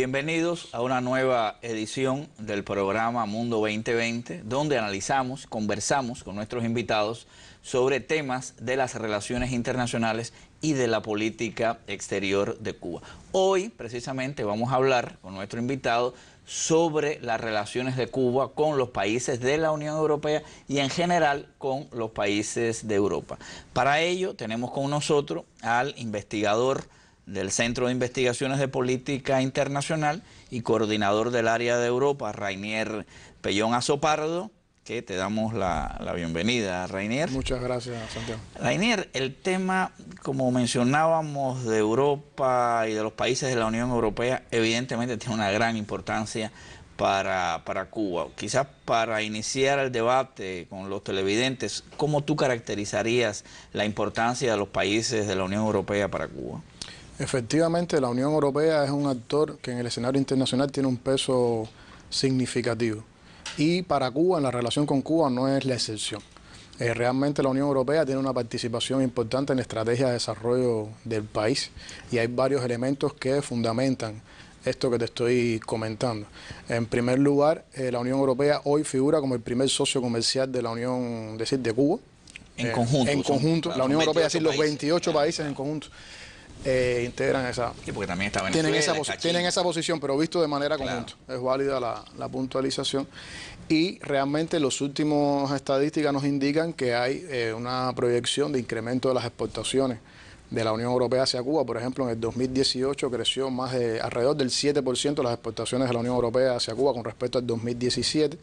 Bienvenidos a una nueva edición del programa Mundo 2020, donde analizamos, conversamos con nuestros invitados sobre temas de las relaciones internacionales y de la política exterior de Cuba. Hoy, precisamente, vamos a hablar con nuestro invitado sobre las relaciones de Cuba con los países de la Unión Europea y en general con los países de Europa. Para ello, tenemos con nosotros al investigador del Centro de Investigaciones de Política Internacional y coordinador del área de Europa, Rainier Pellón Azopardo, que te damos la, bienvenida, Rainier. Muchas gracias, Santiago. Rainier, el tema, como mencionábamos, de Europa y de los países de la Unión Europea, evidentemente tiene una gran importancia para, para, Cuba. Quizás para iniciar el debate con los televidentes, ¿cómo tú caracterizarías la importancia de los países de la Unión Europea para Cuba? Efectivamente, la Unión Europea es un actor que en el escenario internacional tiene un peso significativo. Y para Cuba, en la relación con Cuba, no es la excepción. Eh, realmente la Unión Europea tiene una participación importante en la estrategia de desarrollo del país y hay varios elementos que fundamentan esto que te estoy comentando. En primer lugar, eh, la Unión Europea hoy figura como el primer socio comercial de la Unión, decir, de Cuba. En eh, conjunto. En conjunto. la Unión Europea, es decir, los 28 países en conjunto. Eh, integran esa. tienen esa, posición, pero visto de manera conjunta. Es válida la, la, puntualización. Y realmente los últimos estadísticas nos indican que hay eh, una proyección de incremento de las exportaciones de la Unión Europea hacia Cuba. Por ejemplo, en el 2018 creció más de alrededor del 7% las exportaciones de la Unión Europea hacia Cuba con respecto al 2017.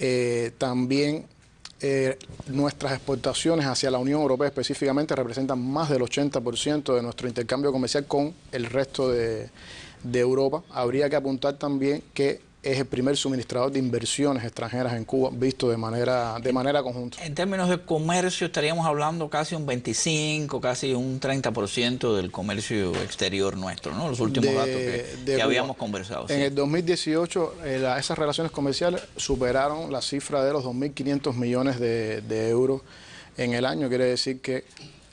Eh, también eh, nuestras exportaciones hacia la Unión Europea específicamente representan más del 80% de nuestro intercambio comercial con el resto de Europa. Habría que apuntar también que es el primer suministrador de inversiones extranjeras en Cuba, visto de manera, de manera conjunta. En términos de comercio, estaríamos hablando casi un 25, casi un 30% del comercio exterior nuestro, ¿no? Los últimos datos que, habíamos conversado. En el 2018, eh, esas relaciones comerciales superaron la cifra de los 2.500 millones de, euros en el año. Quiere decir que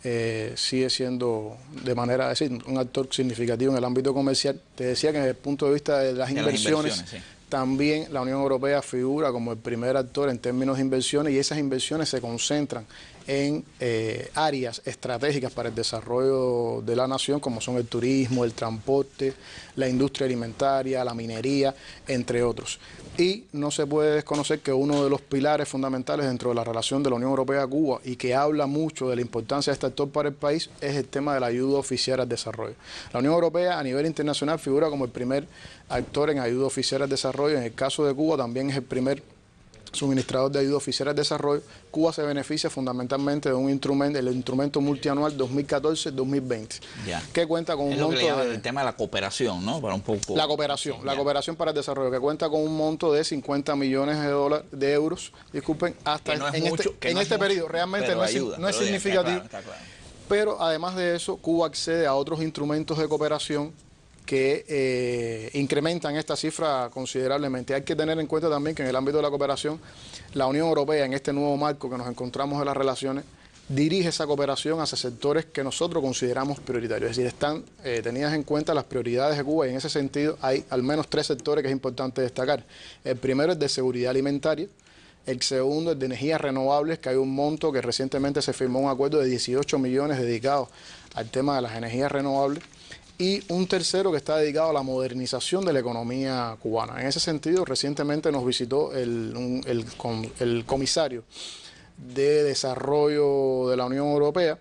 eh, sigue siendo de manera decir un actor significativo en el ámbito comercial. Te decía que desde el punto de vista de las inversiones, también la Unión Europea figura como el primer actor en términos de inversiones y esas inversiones se concentran en eh, áreas estratégicas para el desarrollo de la nación, como son el turismo, el transporte, la industria alimentaria, la minería, entre otros. Y no se puede desconocer que uno de los pilares fundamentales dentro de la relación de la Unión Europea-Cuba y que habla mucho de la importancia de este actor para el país es el tema de la ayuda oficial al desarrollo. La Unión Europea a nivel internacional figura como el primer actor en ayuda oficial al desarrollo, en el caso de Cuba también es el primer suministrador de ayuda oficial al desarrollo, Cuba se beneficia fundamentalmente de un instrumento, el instrumento multianual 2014-2020, que cuenta con un monto el tema de la cooperación, ¿no? Para un poco la cooperación, la cooperación para el desarrollo que cuenta con un monto de 50 millones de dólares de euros, disculpen, hasta en este, que en este periodo, realmente no, ayuda, no es, significativo. Pero además de eso, Cuba accede a otros instrumentos de cooperación que eh, incrementan esta cifra considerablemente. Hay que tener en cuenta también que en el ámbito de la cooperación, la Unión Europea, en este nuevo marco que nos encontramos en las relaciones, dirige esa cooperación hacia sectores que nosotros consideramos prioritarios. Es decir, están eh, tenidas en cuenta las prioridades de Cuba y en ese sentido hay al menos tres sectores que es importante destacar. El primero es de seguridad alimentaria. El segundo es de energías renovables, que hay un monto que recientemente se firmó un acuerdo de 18 millones dedicado al tema de las energías renovables y un tercero que está dedicado a la modernización de la economía cubana. En ese sentido, recientemente nos visitó el, comisario de Desarrollo de la Unión Europea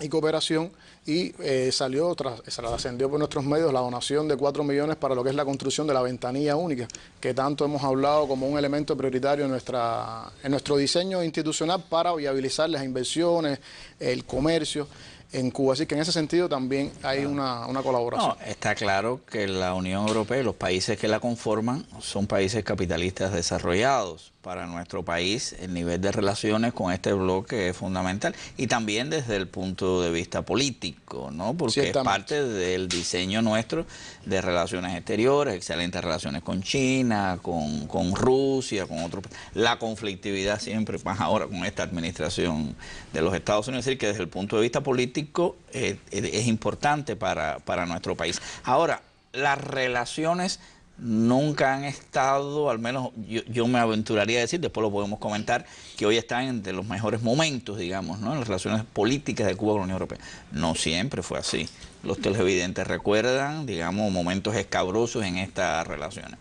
y Cooperación y eh, salió, tras, trascendió eh, por nuestros medios la donación de 4 millones para lo que es la construcción de la ventanilla única, que tanto hemos hablado como un elemento prioritario en, nuestra, en nuestro diseño institucional para viabilizar las inversiones, el comercio en Cuba. Así que en ese sentido también hay una, colaboración. está claro que la Unión Europea y los países que la conforman son países capitalistas desarrollados. Para nuestro país el nivel de relaciones con este bloque es fundamental y también desde el punto de vista político, ¿no? Porque es parte del diseño nuestro de relaciones exteriores, excelentes relaciones con China, con, Rusia, con otros. La conflictividad siempre, pasa ahora con esta administración de los Estados Unidos, es decir, que desde el punto de vista político eh, eh, es importante para, nuestro país. Ahora, las relaciones nunca han estado, al menos yo, me aventuraría a decir, después lo podemos comentar, que hoy están entre los mejores momentos, digamos, ¿no? en las relaciones políticas de Cuba con la Unión Europea. No siempre fue así. Los televidentes recuerdan, digamos, momentos escabrosos en estas relaciones.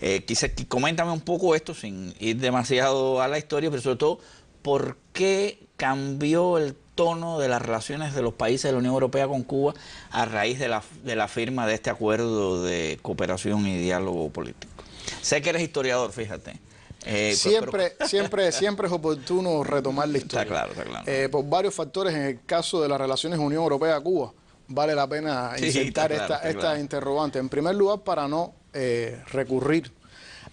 Eh, quizás coméntame un poco esto sin ir demasiado a la historia, pero sobre todo, ¿por qué cambió el tono de las relaciones de los países de la Unión Europea con Cuba a raíz de la, firma de este acuerdo de cooperación y diálogo político. Sé que eres historiador, fíjate. Eh, siempre, siempre, siempre es oportuno retomar la historia. Está claro, está claro. Eh, por varios factores, en el caso de las relaciones Unión Europea-Cuba, vale la pena sí, insertar esta, interrogante. En primer lugar, para no eh, recurrir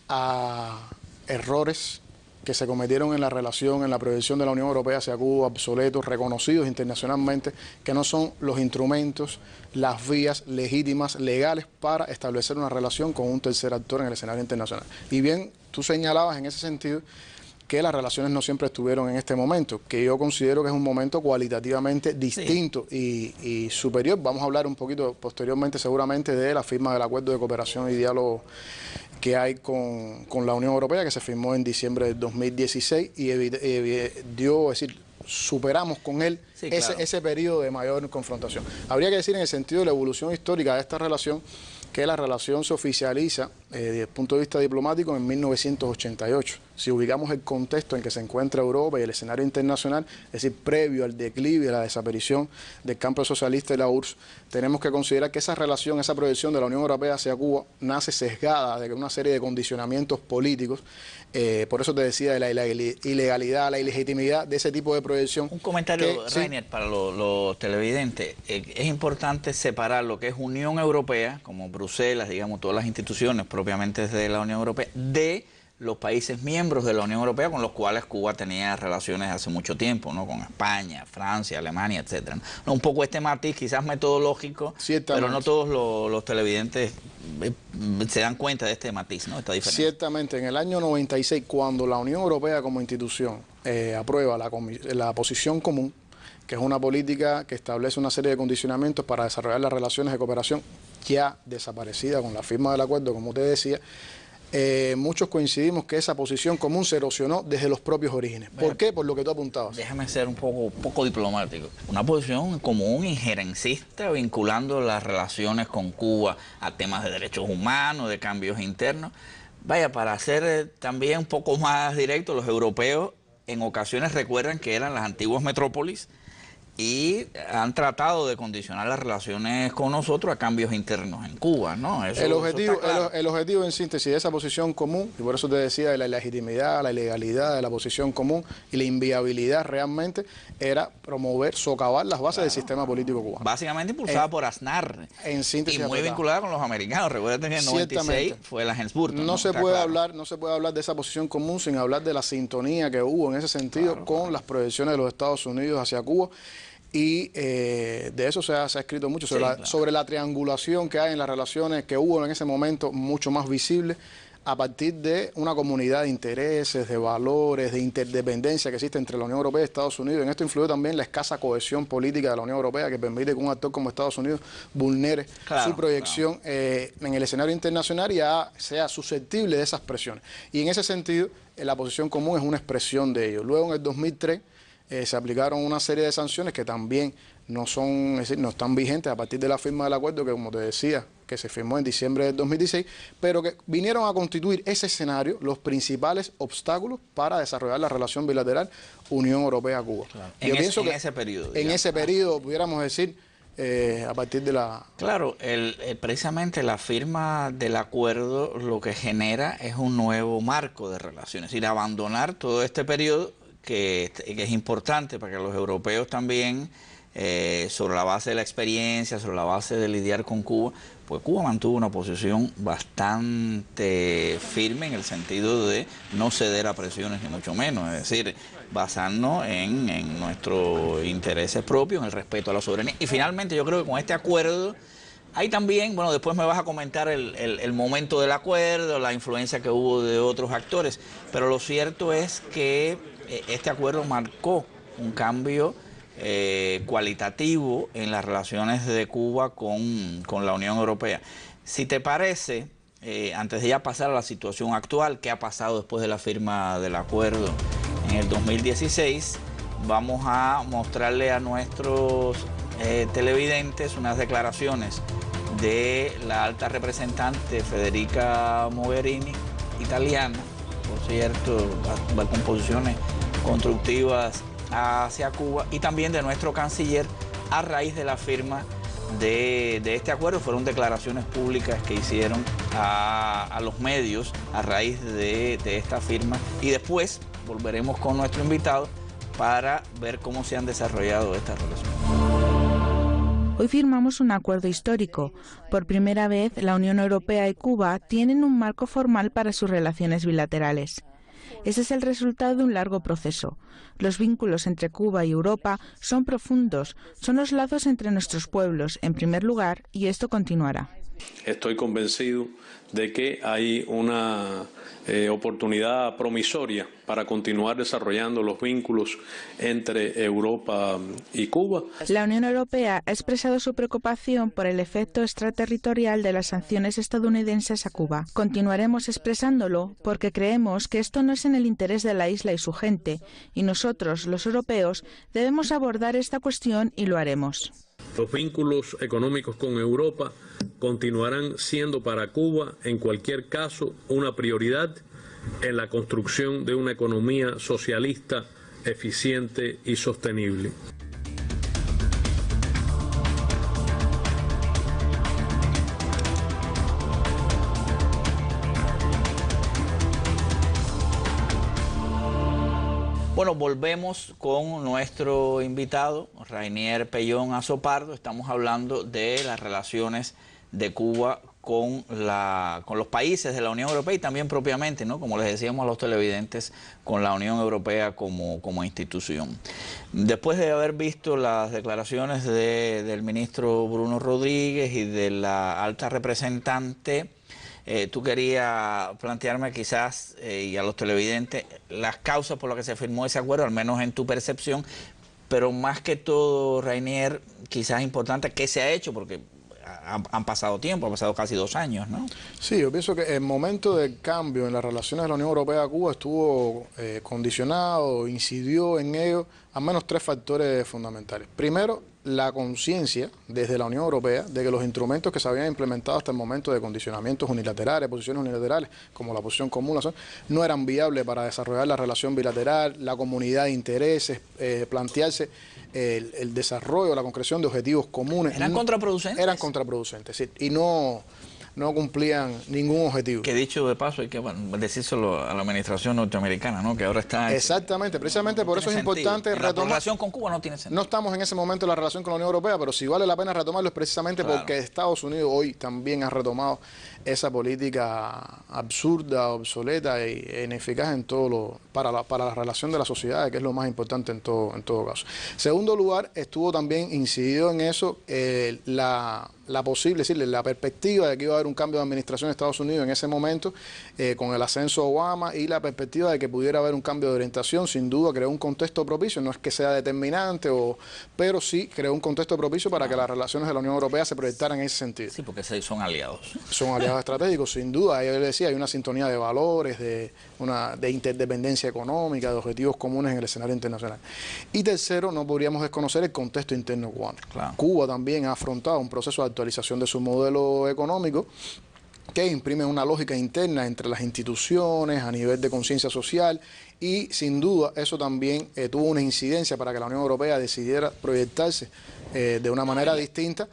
a errores que se cometieron en la relación, en la prevención de la Unión Europea hacia Cuba, obsoletos, reconocidos internacionalmente, que no son los instrumentos, las vías legítimas, legales para establecer una relación con un tercer actor en el escenario internacional. Y bien, tú señalabas en ese sentido que las relaciones no siempre estuvieron en este momento, que yo considero que es un momento cualitativamente distinto y, superior. Vamos a hablar un poquito posteriormente seguramente de la firma del acuerdo de cooperación y diálogo que hay con, la Unión Europea, que se firmó en diciembre del 2016 y dio, es decir, superamos con él ese, ese periodo de mayor confrontación. Habría que decir en el sentido de la evolución histórica de esta relación, que la relación se oficializa eh, desde el punto de vista diplomático en 1988 si ubicamos el contexto en que se encuentra Europa y el escenario internacional, es decir, previo al declive, y la desaparición del campo socialista de la URSS, tenemos que considerar que esa relación, esa proyección de la Unión Europea hacia Cuba nace sesgada de una serie de condicionamientos políticos. Eh, por eso te decía de la ilegalidad, la ilegitimidad de ese tipo de proyección. Un comentario, Reiner, para los, televidentes. Eh, es importante separar lo que es Unión Europea, como Bruselas, digamos, todas las instituciones propiamente de la Unión Europea, de los países miembros de la Unión Europea con los cuales Cuba tenía relaciones hace mucho tiempo, ¿no? Con España, Francia, Alemania, etcétera. ¿No? Un poco este matiz quizás metodológico, pero no todos los, televidentes eh, se dan cuenta de este matiz, ¿no? Esta diferencia. Ciertamente, en el año 96, cuando la Unión Europea como institución eh, aprueba la, la posición común, que es una política que establece una serie de condicionamientos para desarrollar las relaciones de cooperación ya desaparecida con la firma del acuerdo, como usted decía, eh, muchos coincidimos que esa posición común se erosionó desde los propios orígenes. ¿Por qué? Por lo que tú apuntabas. Déjame ser un poco, poco diplomático. Una posición común injerencista vinculando las relaciones con Cuba a temas de derechos humanos, de cambios internos. Vaya, para ser eh, también un poco más directo, los europeos en ocasiones recuerdan que eran las antiguas metrópolis y han tratado de condicionar las relaciones con nosotros a cambios internos en Cuba, ¿no? el, objetivo, el, objetivo, en síntesis, de esa posición común, y por eso te decía de la ilegitimidad la ilegalidad de la posición común y la inviabilidad realmente, era promover, socavar las bases del sistema político cubano. Básicamente impulsada por Aznar. En síntesis. Y muy vinculada con los americanos. recuerda que en 96 fue la Hensburton No, se puede hablar, no se puede hablar de esa posición común sin hablar de la sintonía que hubo en ese sentido con las proyecciones de los Estados Unidos hacia Cuba y eh, de eso se ha, escrito mucho, sobre, la, triangulación que hay en las relaciones que hubo en ese momento, mucho más visible, a partir de una comunidad de intereses, de valores, de interdependencia que existe entre la Unión Europea y Estados Unidos. En esto influye también la escasa cohesión política de la Unión Europea que permite que un actor como Estados Unidos vulnere su proyección eh, en el escenario internacional y sea susceptible de esas presiones. Y en ese sentido, eh, la posición común es una expresión de ello. Luego, en el 2003 eh, se aplicaron una serie de sanciones que también no son, no están vigentes a partir de la firma del acuerdo que, como te decía, que se firmó en diciembre del 2016, pero que vinieron a constituir ese escenario los principales obstáculos para desarrollar la relación bilateral Unión Europea-Cuba. Yo en pienso que en ese periodo. En ese pudiéramos decir, eh, a partir de la... Claro, el, eh, precisamente la firma del acuerdo lo que genera es un nuevo marco de relaciones, es decir, abandonar todo este periodo que, es importante para que los europeos también, eh, sobre la base de la experiencia, sobre la base de lidiar con Cuba, pues Cuba mantuvo una posición bastante firme en el sentido de no ceder a presiones, ni mucho menos, es decir, basarnos en, nuestros intereses propios, en el respeto a la soberanía. Y finalmente yo creo que con este acuerdo... Hay también, bueno, después me vas a comentar el, momento del acuerdo, la influencia que hubo de otros actores, pero lo cierto es que eh, este acuerdo marcó un cambio eh, cualitativo en las relaciones de Cuba con, la Unión Europea. Si te parece, eh, antes de ya pasar a la situación actual, qué ha pasado después de la firma del acuerdo en el 2016, vamos a mostrarle a nuestros televidentes unas declaraciones de la alta representante Federica Mogherini, italiana, por cierto, va, va con posiciones constructivas hacia Cuba y también de nuestro canciller a raíz de la firma de, este acuerdo. Fueron declaraciones públicas que hicieron a, los medios a raíz de esta firma y después volveremos con nuestro invitado para ver cómo se han desarrollado estas relaciones. Hoy firmamos un acuerdo histórico. Por primera vez, la Unión Europea y Cuba tienen un marco formal para sus relaciones bilaterales. Ese es el resultado de un largo proceso. Los vínculos entre Cuba y Europa son profundos, son los lazos entre nuestros pueblos, en primer lugar, y esto continuará. Estoy convencido de que hay una eh, oportunidad promisoria para continuar desarrollando los vínculos entre Europa y Cuba. La Unión Europea ha expresado su preocupación por el efecto extraterritorial de las sanciones estadounidenses a Cuba. Continuaremos expresándolo porque creemos que esto no es en el interés de la isla y su gente, y nosotros, los europeos, debemos abordar esta cuestión y lo haremos. Los vínculos económicos con Europa continuarán siendo para Cuba, en cualquier caso, una prioridad en la construcción de una economía socialista, eficiente y sostenible. vemos con nuestro invitado, Rainier Pellón Azopardo. Estamos hablando de las relaciones de Cuba con, la, con los países de la Unión Europea y también propiamente, ¿no? como les decíamos a los televidentes, con la Unión Europea como, como institución. Después de haber visto las declaraciones del ministro Bruno Rodríguez y de la alta representante, eh, tú querías plantearme quizás, eh, y a los televidentes, las causas por las que se firmó ese acuerdo, al menos en tu percepción, pero más que todo, Rainier, quizás importante, ¿qué se ha hecho? Porque han, pasado tiempo, han pasado casi dos años, ¿no? Sí, yo pienso que el momento del cambio en las relaciones de la Unión Europea-Cuba estuvo eh, condicionado, incidió en ello al menos tres factores fundamentales. Primero, la conciencia desde la Unión Europea de que los instrumentos que se habían implementado hasta el momento de condicionamientos unilaterales, posiciones unilaterales, como la posición común, no eran viables para desarrollar la relación bilateral, la comunidad de intereses, eh, plantearse el, desarrollo, la concreción de objetivos comunes. ¿Eran contraproducentes? Eran contraproducentes, y no no cumplían ningún objetivo. Que dicho de paso hay que bueno, decírselo a la administración norteamericana, ¿no? Que ahora está... Exactamente, precisamente por eso es importante la relación con Cuba no tiene sentido. No estamos en ese momento en la relación con la Unión Europea, pero si vale la pena retomarlo es precisamente porque Estados Unidos hoy también ha retomado esa política absurda, obsoleta e ineficaz en todo lo, para, la, para la relación de la sociedad, que es lo más importante en todo, en todo caso. Segundo lugar, estuvo también incidido en eso eh, la la posible, decirle, la perspectiva de que iba a haber un cambio de administración de Estados Unidos en ese momento, eh, con el ascenso de Obama y la perspectiva de que pudiera haber un cambio de orientación, sin duda creó un contexto propicio, no es que sea determinante, o, pero sí creó un contexto propicio para que las relaciones de la Unión Europea se proyectaran en ese sentido. Sí, porque son aliados. Son aliados estratégicos, sin duda. Yo le decía, hay una sintonía de valores, de, una, de interdependencia económica, de objetivos comunes en el escenario internacional. Y tercero, no podríamos desconocer el contexto interno cubano. Cuba también ha afrontado un proceso de actualización de su modelo económico que imprime una lógica interna entre las instituciones a nivel de conciencia social y sin duda eso también eh, tuvo una incidencia para que la Unión Europea decidiera proyectarse eh, de una manera distinta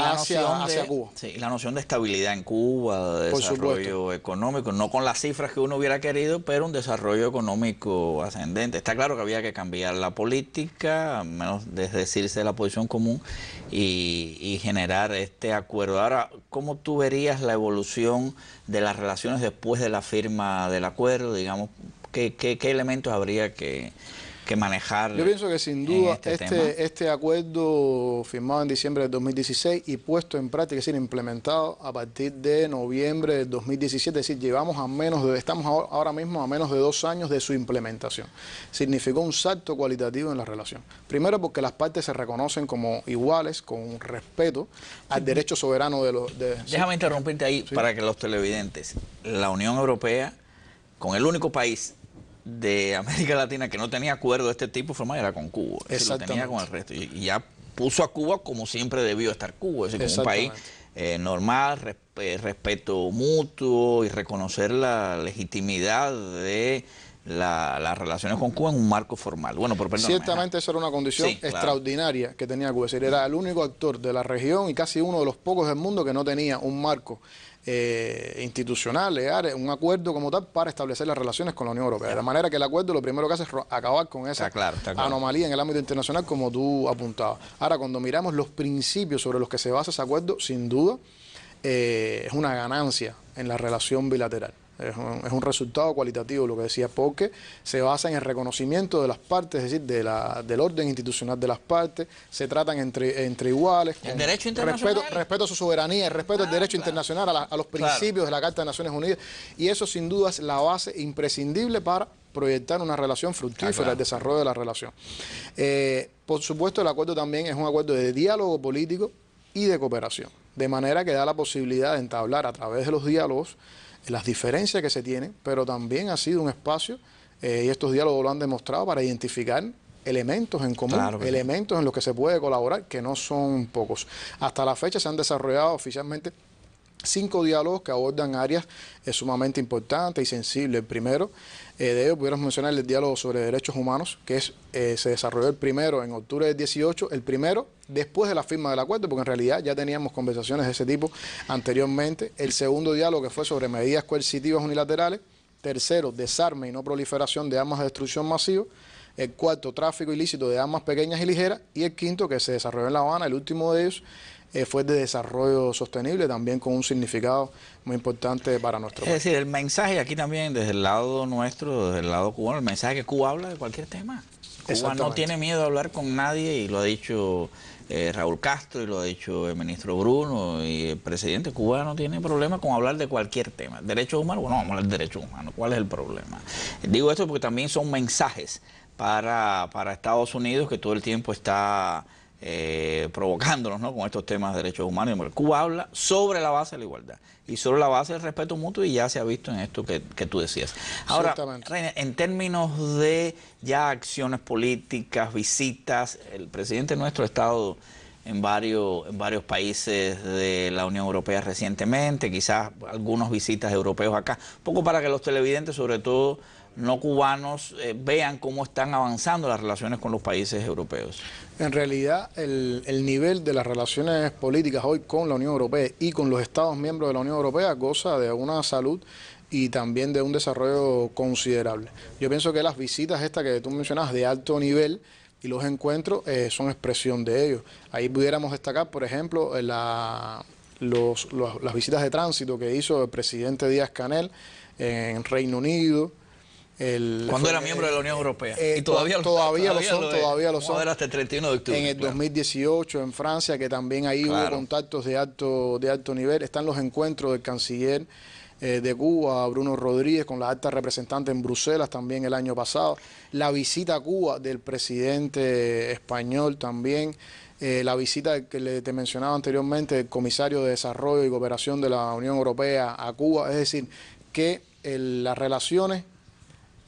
hacia, Cuba. Sí, la noción de estabilidad en Cuba, de desarrollo económico, no con las cifras que uno hubiera querido, pero un desarrollo económico ascendente. Está claro que había que cambiar la política, menos desdecirse de la posición común y, generar este acuerdo. Ahora, ¿cómo tú verías la evolución de las relaciones después de la firma del acuerdo, digamos, ¿Qué, elementos habría que, manejar. Yo pienso que sin duda este, este, este, acuerdo firmado en diciembre de 2016 y puesto en práctica, es decir, implementado a partir de noviembre de 2017, es decir, llevamos a menos de, estamos ahora mismo a menos de dos años de su implementación. Significó un salto cualitativo en la relación. Primero porque las partes se reconocen como iguales, con respeto al derecho soberano de los... Déjame interrumpirte ahí para que los televidentes, la Unión Europea con el único país de América Latina que no tenía acuerdo de este tipo formal era con Cuba. Exactamente. lo tenía con el resto. Y, ya puso a Cuba como siempre debió estar Cuba, es decir, como un país eh, normal, eh, respeto mutuo y reconocer la legitimidad de las relaciones con Cuba en un marco formal. Bueno, por Ciertamente esa era una condición extraordinaria que tenía Cuba. Es decir, era el único actor de la región y casi uno de los pocos del mundo que no tenía un marco eh, institucionales, un acuerdo como tal para establecer las relaciones con la Unión Europea. De la manera que el acuerdo lo primero que hace es acabar con esa anomalía en el ámbito internacional como tú apuntabas. Ahora, cuando miramos los principios sobre los que se basa ese acuerdo, sin duda eh, es una ganancia en la relación bilateral. Es un, resultado cualitativo, lo que decía, porque se basa en el reconocimiento de las partes, es decir, de la, del orden institucional de las partes, se tratan entre, entre iguales. el derecho internacional. Respeto, a su soberanía, el respeto al ah, derecho internacional, a, los principios de la Carta de Naciones Unidas. Y eso, sin duda, es la base imprescindible para proyectar una relación fructífera, ah, el desarrollo de la relación. Eh, por supuesto, el acuerdo también es un acuerdo de diálogo político y de cooperación de manera que da la posibilidad de entablar a través de los diálogos eh, las diferencias que se tienen, pero también ha sido un espacio, eh, y estos diálogos lo han demostrado, para identificar elementos en común, elementos en los que se puede colaborar, que no son pocos. Hasta la fecha se han desarrollado oficialmente cinco diálogos que abordan áreas eh, sumamente importantes y sensibles. El primero eh, de ellos, pudiéramos mencionar el diálogo sobre derechos humanos, que eh, se desarrolló el primero en octubre del 18, el primero después de la firma del acuerdo, porque en realidad ya teníamos conversaciones de ese tipo anteriormente. El segundo diálogo que fue sobre medidas coercitivas unilaterales. Tercero, desarme y no proliferación de armas de destrucción masiva el cuarto, tráfico ilícito de armas pequeñas y ligeras, y el quinto, que se desarrolló en La Habana, el último de ellos, eh, fue de desarrollo sostenible, también con un significado muy importante para nuestro país. Es decir, el mensaje aquí también, desde el lado nuestro, desde el lado cubano, el mensaje que Cuba habla de cualquier tema. Cuba no tiene miedo a hablar con nadie y lo ha dicho eh, Raúl Castro y lo ha dicho el ministro Bruno y el presidente. Cuba no tiene problema con hablar de cualquier tema. ¿Derecho humano? bueno, vamos a hablar de derechos humanos. ¿Cuál es el problema? Digo esto porque también son mensajes para, para Estados Unidos que todo el tiempo está eh, provocándonos con estos temas de derechos humanos. Cuba habla sobre la base de la igualdad y sobre la base del respeto mutuo y ya se ha visto en esto que, tú decías. Ahora, Reina, en términos de ya acciones políticas, visitas, el presidente de nuestro estado en varios, en varios países de la Unión Europea recientemente, quizás algunas visitas europeos acá, un poco para que los televidentes sobre todo no cubanos eh, vean cómo están avanzando las relaciones con los países europeos. En realidad, el, nivel de las relaciones políticas hoy con la Unión Europea y con los Estados miembros de la Unión Europea goza de una salud y también de un desarrollo considerable. Yo pienso que las visitas estas que tú mencionas de alto nivel y los encuentros eh, son expresión de ello. Ahí pudiéramos destacar, por ejemplo, eh, las visitas de tránsito que hizo el presidente Díaz Canel en Reino Unido, cuando era miembro de la Unión Europea. Eh, y todavía, todavía, son, todavía, lo son, todavía lo son. hasta el 31 de octubre. En el 2018 en Francia, que también ahí hubo contactos de alto, de alto nivel. Están los encuentros del canciller eh, de Cuba, Bruno Rodríguez, con la alta representante en Bruselas también el año pasado. La visita a Cuba del presidente español también. Eh, la visita que le, te mencionaba anteriormente del comisario de Desarrollo y Cooperación de la Unión Europea a Cuba. Es decir, que las relaciones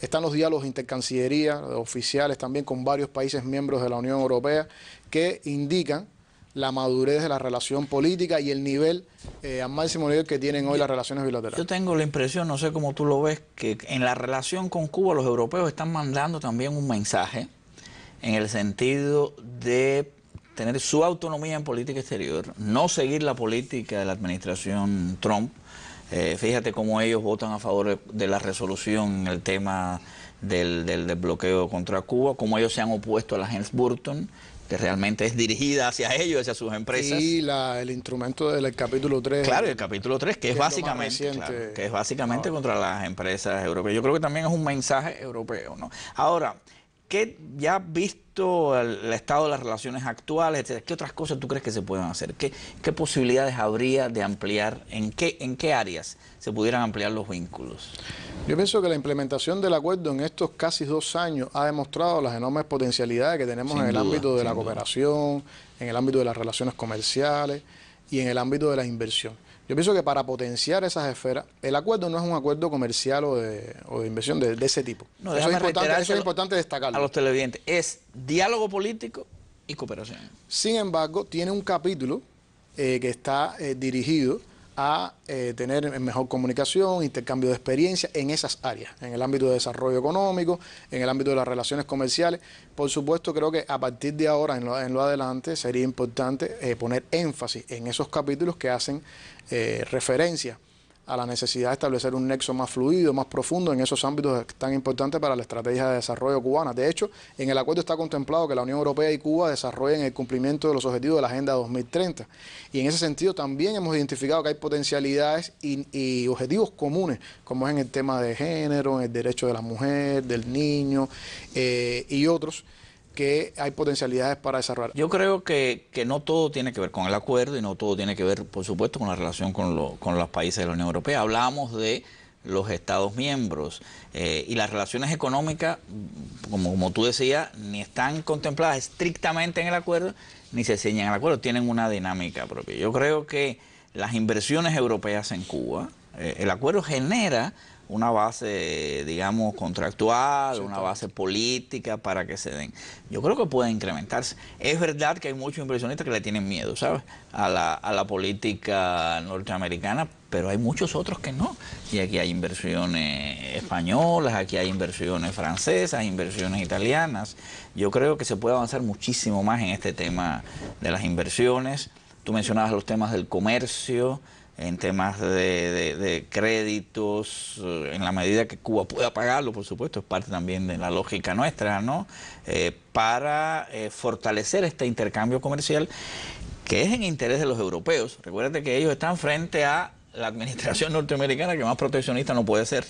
están los diálogos intercancillería, oficiales también con varios países miembros de la Unión Europea, que indican la madurez de la relación política y el nivel, eh, al máximo nivel que tienen hoy las relaciones bilaterales. Yo tengo la impresión, no sé cómo tú lo ves, que en la relación con Cuba los europeos están mandando también un mensaje en el sentido de tener su autonomía en política exterior, no seguir la política de la administración Trump, eh, fíjate cómo ellos votan a favor de la resolución en el tema del, del, bloqueo contra Cuba, cómo ellos se han opuesto a la Helms Burton, que realmente es dirigida hacia ellos, hacia sus empresas. Y el instrumento del capítulo 3. Claro, el capítulo 3, que, es básicamente, que es básicamente contra las empresas europeas. Yo creo que también es un mensaje europeo. ¿no? Ahora, ¿Qué ya visto el, estado de las relaciones actuales, ¿Qué otras cosas tú crees que se pueden hacer? ¿Qué, posibilidades habría de ampliar? ¿En qué, ¿En qué áreas se pudieran ampliar los vínculos? Yo pienso que la implementación del acuerdo en estos casi dos años ha demostrado las enormes potencialidades que tenemos en el ámbito de la cooperación, en el ámbito de las relaciones comerciales y en el ámbito de la inversión. Yo pienso que para potenciar esas esferas, el acuerdo no es un acuerdo comercial o de, inversión de, ese tipo. No, eso, es importante, eso es importante destacarlo. A los televidentes, es diálogo político y cooperación. Sin embargo, tiene un capítulo eh, que está eh, dirigido a eh, tener mejor comunicación, intercambio de experiencia en esas áreas, en el ámbito de desarrollo económico, en el ámbito de las relaciones comerciales. Por supuesto, creo que a partir de ahora, en lo, adelante, sería importante eh, poner énfasis en esos capítulos que hacen eh, referencia a la necesidad de establecer un nexo más fluido, más profundo en esos ámbitos tan importantes para la estrategia de desarrollo cubana. De hecho, en el acuerdo está contemplado que la Unión Europea y Cuba desarrollen el cumplimiento de los objetivos de la Agenda 2030. Y en ese sentido también hemos identificado que hay potencialidades y, objetivos comunes, como es en el tema de género, en el derecho de la mujer, del niño eh, y otros que hay potencialidades para desarrollar. Yo creo que, no todo tiene que ver con el acuerdo y no todo tiene que ver, por supuesto, con la relación con, los países de la Unión Europea. Hablamos de los Estados miembros. Eh, y las relaciones económicas, como, como, tú decías, ni están contempladas estrictamente en el acuerdo, ni se enseñan en el acuerdo, tienen una dinámica propia. Yo creo que las inversiones europeas en Cuba, eh, el acuerdo genera una base, digamos, contractual, una base política para que se den. Yo creo que puede incrementarse. Es verdad que hay muchos inversionistas que le tienen miedo, ¿sabes? A la, a la política norteamericana, pero hay muchos otros que no. Y aquí hay inversiones españolas, aquí hay inversiones francesas, inversiones italianas. Yo creo que se puede avanzar muchísimo más en este tema de las inversiones. Tú mencionabas los temas del comercio en temas de, créditos, eh, en la medida que Cuba pueda pagarlo, por supuesto, es parte también de la lógica nuestra, ¿no? Eh, para eh, fortalecer este intercambio comercial que es en interés de los europeos. Recuérdate que ellos están frente a la administración norteamericana que más proteccionista no puede ser.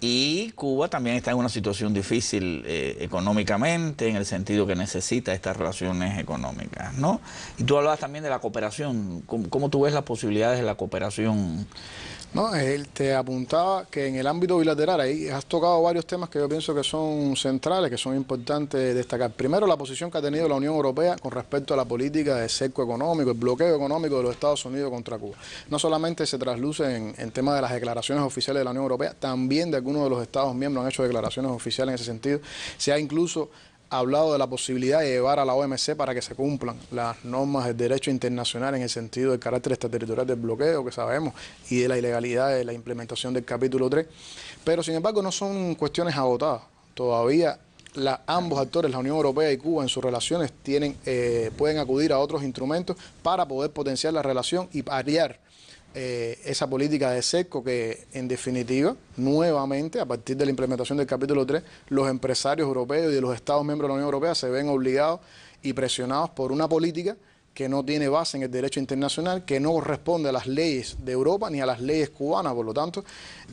Y Cuba también está en una situación difícil eh, económicamente, en el sentido que necesita estas relaciones económicas, ¿no? Y tú hablabas también de la cooperación. cómo tú ves las posibilidades de la cooperación no, él te apuntaba que en el ámbito bilateral, ahí has tocado varios temas que yo pienso que son centrales, que son importantes destacar. Primero, la posición que ha tenido la Unión Europea con respecto a la política de cerco económico, el bloqueo económico de los Estados Unidos contra Cuba. No solamente se trasluce en, temas tema de las declaraciones oficiales de la Unión Europea, también de algunos de los Estados miembros han hecho declaraciones oficiales en ese sentido. Se ha incluso hablado de la posibilidad de llevar a la OMC para que se cumplan las normas del derecho internacional en el sentido del carácter extraterritorial del bloqueo que sabemos y de la ilegalidad de la implementación del capítulo 3. Pero sin embargo no son cuestiones agotadas. Todavía ambos actores, la Unión Europea y Cuba, en sus relaciones tienen, eh, pueden acudir a otros instrumentos para poder potenciar la relación y variar eh, esa política de SECO que, en definitiva, nuevamente, a partir de la implementación del capítulo 3, los empresarios europeos y los Estados miembros de la Unión Europea se ven obligados y presionados por una política que no tiene base en el derecho internacional, que no corresponde a las leyes de Europa ni a las leyes cubanas, por lo tanto,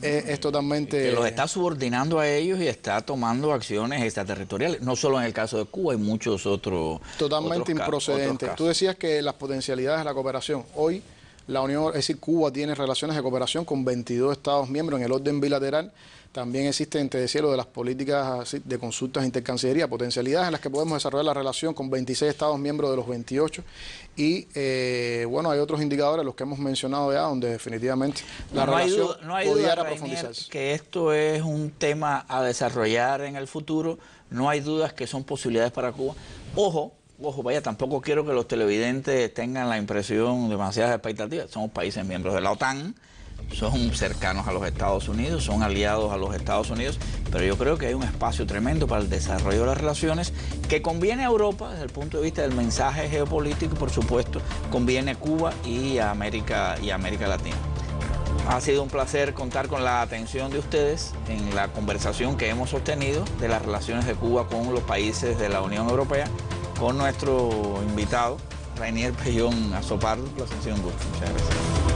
eh, es totalmente... Que los está subordinando a ellos y está tomando acciones extraterritoriales, no solo en el caso de Cuba, hay muchos otros... Totalmente improcedentes. Tú decías que las potencialidades de la cooperación, hoy la Unión, es decir, Cuba tiene relaciones de cooperación con 22 Estados miembros en el orden bilateral. También existe, entre cielo de las políticas de consultas intercancillería, potencialidades en las que podemos desarrollar la relación con 26 Estados miembros de los 28. Y eh, bueno, hay otros indicadores, los que hemos mencionado ya, donde definitivamente la no hay duda, Que esto es un tema a desarrollar en el futuro. No hay dudas que son posibilidades para Cuba. Ojo, Ojo, vaya, tampoco quiero que los televidentes tengan la impresión, demasiadas expectativas. Somos países miembros de la OTAN, son cercanos a los Estados Unidos, son aliados a los Estados Unidos, pero yo creo que hay un espacio tremendo para el desarrollo de las relaciones que conviene a Europa desde el punto de vista del mensaje geopolítico y por supuesto conviene a Cuba y a América, y América Latina. Ha sido un placer contar con la atención de ustedes en la conversación que hemos sostenido de las relaciones de Cuba con los países de la Unión Europea con nuestro invitado, Rainier Pellón Azopardo. La un gusto. Muchas gracias.